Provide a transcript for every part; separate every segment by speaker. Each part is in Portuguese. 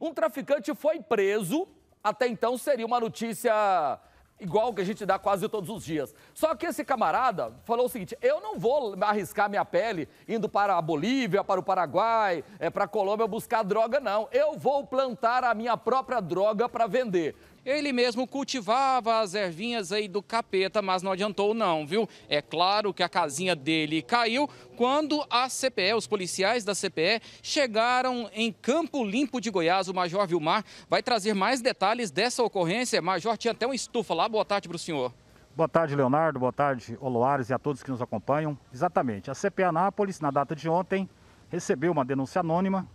Speaker 1: Um traficante foi preso, até então seria uma notícia igual que a gente dá quase todos os dias. Só que esse camarada falou o seguinte: eu não vou arriscar minha pele indo para a Bolívia, para o Paraguai, é, para a Colômbia buscar droga, não. Eu vou plantar a minha própria droga para vender. Ele mesmo cultivava as ervinhas aí do capeta, mas não adiantou não, viu? É claro que a casinha dele caiu quando a CPE, os policiais da CPE, chegaram em Campo Limpo de Goiás. O Major Vilmar vai trazer mais detalhes dessa ocorrência. Major, tinha até uma estufa lá. Boa tarde para o senhor.
Speaker 2: Boa tarde, Leonardo. Boa tarde, Oloares e a todos que nos acompanham. Exatamente. A CPE Anápolis, na data de ontem, recebeu uma denúncia anônima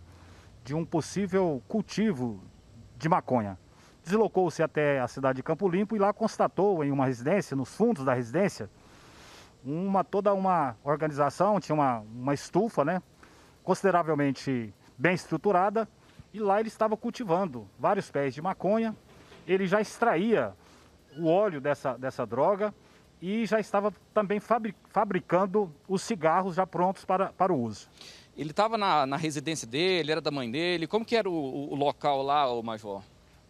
Speaker 2: de um possível cultivo de maconha deslocou-se até a cidade de Campo Limpo e lá constatou em uma residência, nos fundos da residência, uma toda uma organização, tinha uma, uma estufa, né? Consideravelmente bem estruturada e lá ele estava cultivando vários pés de maconha. Ele já extraía o óleo dessa, dessa droga e já estava também fabricando os cigarros já prontos para, para o uso.
Speaker 1: Ele estava na, na residência dele, era da mãe dele, como que era o, o local lá, o Major?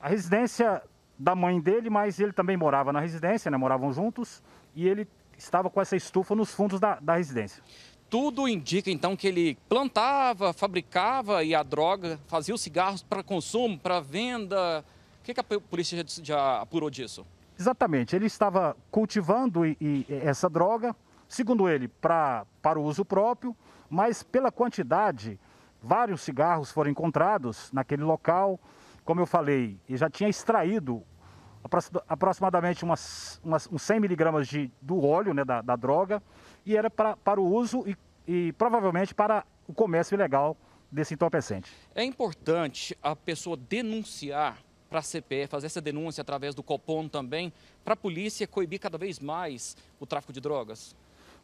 Speaker 2: a residência da mãe dele, mas ele também morava na residência, né? Moravam juntos e ele estava com essa estufa nos fundos da, da residência.
Speaker 1: Tudo indica então que ele plantava, fabricava e a droga, fazia os cigarros para consumo, para venda. O que, que, a polícia já, já apurou disso?
Speaker 2: Exatamente, ele estava cultivando e, e essa droga, segundo ele, pra, para o uso próprio, mas pela quantidade, vários cigarros foram encontrados naquele local como eu falei, eu já tinha extraído aproximadamente umas, umas, uns 100 miligramas de, do óleo né, da, da, droga e era pra, para o uso e, e provavelmente para o comércio ilegal desse entorpecente.
Speaker 1: É importante a pessoa denunciar para a CPE, fazer essa denúncia através do Copom também, para a polícia coibir cada vez mais o tráfico de drogas?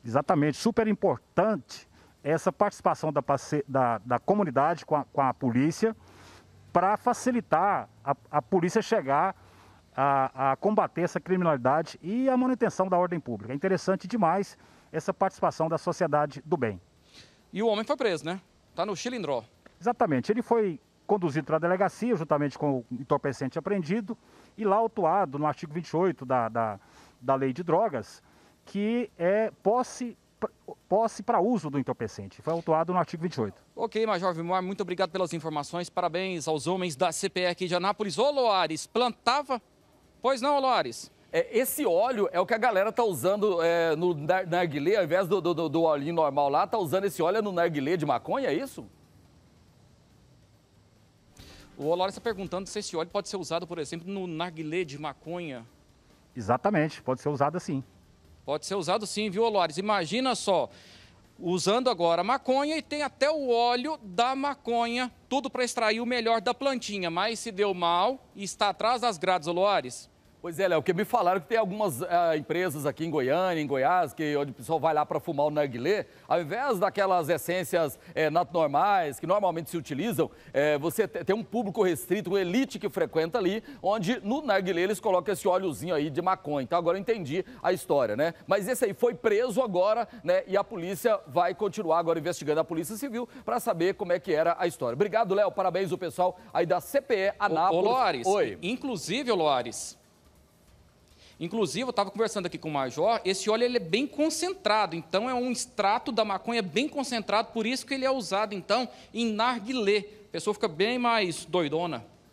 Speaker 2: Exatamente, super importante essa participação da, da, da comunidade com a, com a polícia para facilitar a, a, polícia chegar a, a combater essa criminalidade e a manutenção da ordem pública. É interessante demais essa participação da sociedade do bem.
Speaker 1: E o homem foi preso, né? Está no Chilindró.
Speaker 2: Exatamente. Ele foi conduzido para a delegacia, juntamente com o entorpecente apreendido, e lá autuado no artigo 28 da, da, da lei de drogas, que é posse posse para uso do entorpecente. Foi autuado no artigo 28.
Speaker 1: Ok, Major Vimar, muito obrigado pelas informações. Parabéns aos homens da CPE aqui de Anápolis. Ô, Loares, plantava? Pois não, Loares? É, esse óleo é o que a galera tá usando é, no narguilé, ao invés do, do, do normal lá, tá usando esse óleo no narguilé de maconha, é isso? O Olora está perguntando se esse óleo pode ser usado, por exemplo, no narguilé de maconha.
Speaker 2: Exatamente, pode ser usado assim.
Speaker 1: Pode ser usado sim, viu, Olores? Imagina só, usando agora maconha e tem até o óleo da maconha, tudo para extrair o melhor da plantinha, mas se deu mal e está atrás das grades, Olores. Pois é, Léo, que me falaram que tem algumas eh, empresas aqui em Goiânia, em Goiás, que onde o pessoal vai lá para fumar o narguilé, ao invés daquelas essências é, normais que normalmente se utilizam, eh, você tem um público restrito, uma elite que frequenta ali, onde no narguilé eles colocam esse óleozinho aí de maconha. Então agora eu entendi a história, né? Mas esse aí foi preso agora, né? E a polícia vai continuar agora investigando a Polícia Civil para saber como é que era a história. Obrigado, Léo. Parabéns o pessoal aí da CPE Anápolis. Ô, ô Loares, Oi. inclusive, Lores... Inclusive, eu estava conversando aqui com o Major, esse óleo ele é bem concentrado, então é um extrato da maconha bem concentrado, por isso que ele é usado, então, em narguilé. A pessoa fica bem mais doidona.